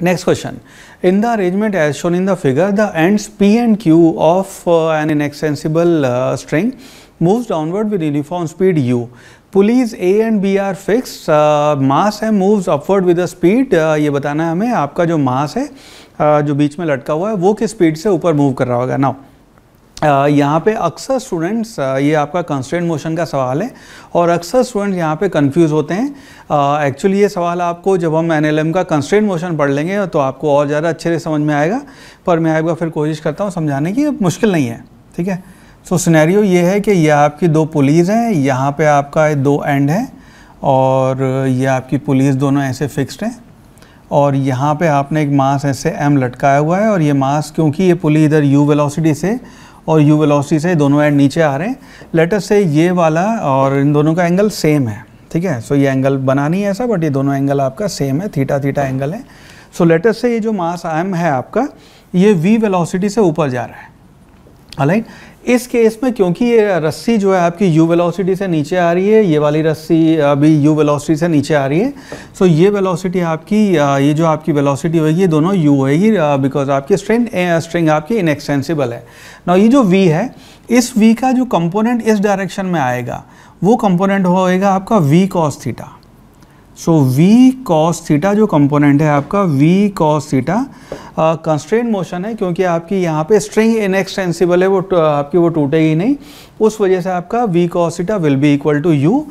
Next question. In the arrangement as shown in the figure, the ends P and Q of uh, an inextensible uh, string moves downward with uniform speed u. Pulleys A and B are fix mass है moves upward with the speed ये बताना है हमें आपका जो मास है uh, जो बीच में लटका हुआ है वो किस स्पीड से ऊपर मूव कर रहा होगा नाउ यहाँ पे अक्सर स्टूडेंट्स ये आपका कंस्ट्रेंट मोशन का सवाल है और अक्सर स्टूडेंट्स यहाँ पे कंफ्यूज होते हैं एक्चुअली ये सवाल आपको जब हम एन का कंस्ट्रेंट मोशन पढ़ लेंगे तो आपको और ज़्यादा अच्छे से समझ में आएगा पर मैं आपका फिर कोशिश करता हूँ समझाने की मुश्किल नहीं है ठीक है सो सिनेरियो ये है कि ये आपकी दो पुलिस हैं यहाँ पर आपका दो एंड है और ये आपकी पुलिस दोनों ऐसे फिक्सड हैं और यहाँ पर आपने एक मास ऐसे एम लटकाया हुआ है और ये मास क्योंकि ये पुलिस इधर यू वेलासिटी से और यू वेलोसिटी से दोनों एंड नीचे आ रहे हैं लेटर से ये वाला और इन दोनों का एंगल सेम है ठीक है सो ये एंगल बना नहीं है ऐसा बट ये दोनों एंगल आपका सेम है थीटा थीटा एंगल है सो लेटर से ये जो मास एम है आपका ये वी वेलोसिटी से ऊपर जा रहा है राइट इस केस में क्योंकि ये रस्सी जो है आपकी यू वेलोसिटी से नीचे आ रही है ये वाली रस्सी अभी यू वेलोसिटी से नीचे आ रही है सो so ये वेलोसिटी आपकी ये जो आपकी वेलोसिटी होगी ये दोनों यू होगी बिकॉज आपकी स्ट्रेंग स्ट्रिंग आपकी इनएक्सटेंसिबल है ना ये जो वी है इस वी का जो कंपोनेंट इस डायरेक्शन में आएगा वो कंपोनेंट होएगा आपका v cos theta so v cos theta जो कंपोनेंट है आपका v cos theta constraint motion है क्योंकि आपकी यहाँ पे स्ट्रिंग इनएक्सटेंसिबल है वो आपकी वो टूटेगी नहीं उस वजह से आपका v cos theta will be equal to u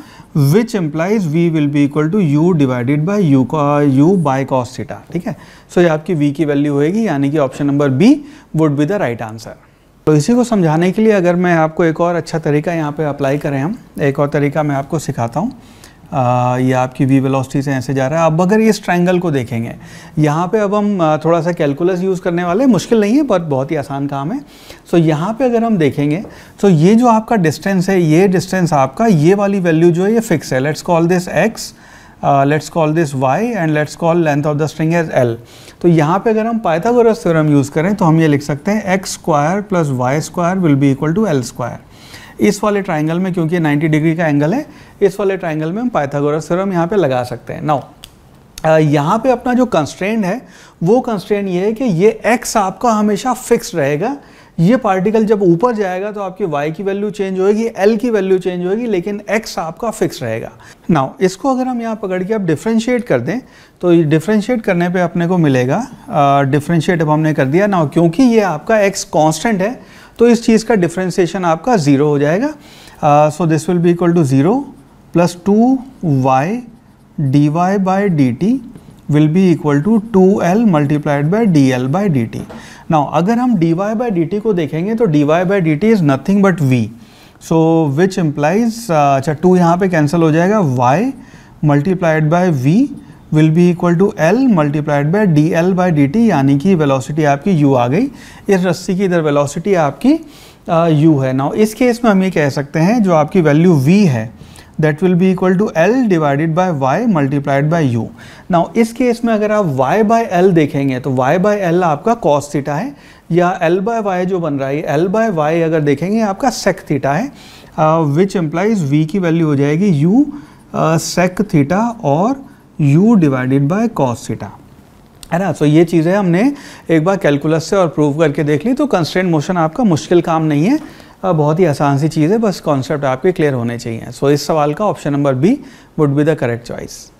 which implies v will be equal to u divided by u का यू बाय कॉसिटा ठीक है सो so, ये आपकी वी की वैल्यू होएगी यानी कि option number B would be the right answer तो इसी को समझाने के लिए अगर मैं आपको एक और अच्छा तरीका यहाँ पे अप्लाई करें हम एक और तरीका मैं आपको सिखाता हूँ ये आपकी वी वेलोसिटी से ऐसे जा रहा है अब अगर ये ट्रायंगल को देखेंगे यहाँ पे अब हम थोड़ा सा कैलकुलस यूज़ करने वाले मुश्किल नहीं है पर बहुत ही आसान काम है सो so, यहाँ पे अगर हम देखेंगे तो so ये जो आपका डिस्टेंस है ये डिस्टेंस आपका ये वाली वैल्यू जो है ये फिक्स है let's call this x let's call this y and let's call length of the string as L तो यहाँ पे अगर हम पाइथागोरस थ्योरम यूज़ करें तो हम ये लिख सकते हैं x square plus y square will be equal to L square इस वाले ट्राइंगल में क्योंकि 90 डिग्री का एंगल है इस वाले ट्राइंगल में हम पाइथागोरस थ्योरम यहाँ पे लगा सकते हैं नाउ यहाँ पे अपना जो कंस्ट्रेंट है वो कंस्ट्रेंट ये है कि ये एक्स आपका हमेशा फिक्स रहेगा ये पार्टिकल जब ऊपर जाएगा तो आपकी वाई की वैल्यू चेंज होएगी एल की वैल्यू चेंज होएगी लेकिन एक्स आपका फिक्स रहेगा नाउ इसको अगर हम यहाँ पकड़ के आप डिफ्रेंशिएट कर दें तो डिफ्रेंशिएट करने पे अपने को मिलेगा डिफ्रेंशिएट अब हमने कर दिया नाउ क्योंकि ये आपका एक्स कॉन्स्टेंट है तो इस चीज़ का डिफ्रेंसीशन आपका ज़ीरो हो जाएगा so this will be equal to zero plus two y d y by d t will be equal to two L multiplied by d L by d t now अगर हम d y by d t को देखेंगे तो d y by d t is nothing but v so which implies अच्छा two यहाँ पे cancel हो जाएगा y multiplied by v will be equal to L multiplied by d L by d t यानी कि वेलोसिटी आपकी you आ गई इस रस्सी की इधर वेलोसिटी आपकी यू है ना इस केस में हम ये कह सकते हैं जो आपकी वैल्यू वी है that will be equal to L divided by y multiplied by u ना इस केस में अगर आप वाई बाय एल देखेंगे तो वाई बाय एल आपका कॉस थीटा है या एल बाय वाई जो बन रहा है एल बाय वाई अगर देखेंगे आपका सेक थीटा है विच एम्प्लाइज वी की वैल्यू हो जाएगी यू सेक थीटा और u divided by cos theta है ना तो ये चीज़ें हमने एक बार कैलकुलस से और प्रूव करके देख ली तो कंस्टेंट मोशन आपका मुश्किल काम नहीं है बहुत ही आसान सी चीज़ है बस कॉन्सेप्ट आपके क्लियर होने चाहिए सो so, इस सवाल का option number B would be the correct choice